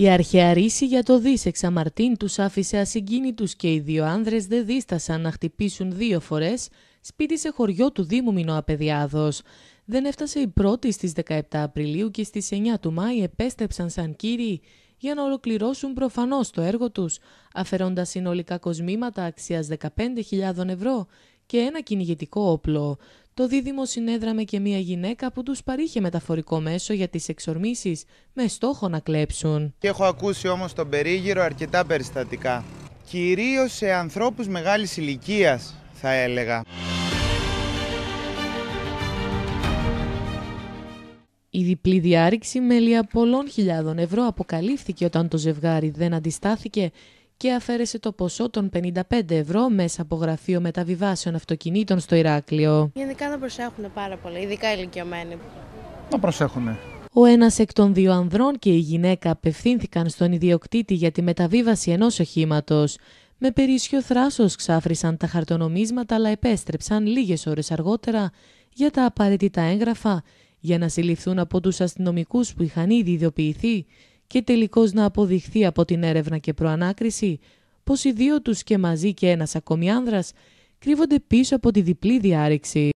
Η αρχαία για το δίσεξα εξαμαρτήν τους άφησε ασυγκίνητους και οι δύο άνδρες δεν δίστασαν να χτυπήσουν δύο φορές σπίτι σε χωριό του Δήμου Μινοαπεδιάδος. Δεν έφτασε η πρώτη στις 17 Απριλίου και στις 9 του Μάη επέστρεψαν σαν κύριοι για να ολοκληρώσουν προφανώς το έργο τους, αφαιρώντας συνολικά κοσμήματα αξίας 15.000 ευρώ και ένα κυνηγητικό όπλο. Το δίδυμο συνέδραμε και μία γυναίκα που τους παρήχε μεταφορικό μέσο για τις εξορμήσεις, με στόχο να κλέψουν. Και έχω ακούσει όμως τον περίγυρο αρκετά περιστατικά, κυρίως σε ανθρώπους μεγάλης ηλικίας θα έλεγα. Η διπλή διάρρηξη με πολλών χιλιάδων ευρώ αποκαλύφθηκε όταν το ζευγάρι δεν αντιστάθηκε και αφαίρεσε το ποσό των 55 ευρώ μέσα από γραφείο μεταβιβάσεων αυτοκινήτων στο Ηράκλειο. Γενικά να προσέχουν πάρα πολύ, ειδικά ηλικιωμένοι. Να προσέχουν. Ο ένας εκ των δύο ανδρών και η γυναίκα απευθύνθηκαν στον ιδιοκτήτη για τη μεταβίβαση ενός οχήματος. Με περίσσιο θράσος ξάφρισαν τα χαρτονομίσματα, αλλά επέστρεψαν λίγες ώρες αργότερα για τα απαραίτητα έγγραφα για να συλληφθούν από τους αστυνομικούς που είχαν ήδη ιδιοποιηθεί και τελικώς να αποδειχθεί από την έρευνα και προανάκριση πως οι δύο τους και μαζί και ένας ακόμη άνδρας κρύβονται πίσω από τη διπλή διάρρηξη.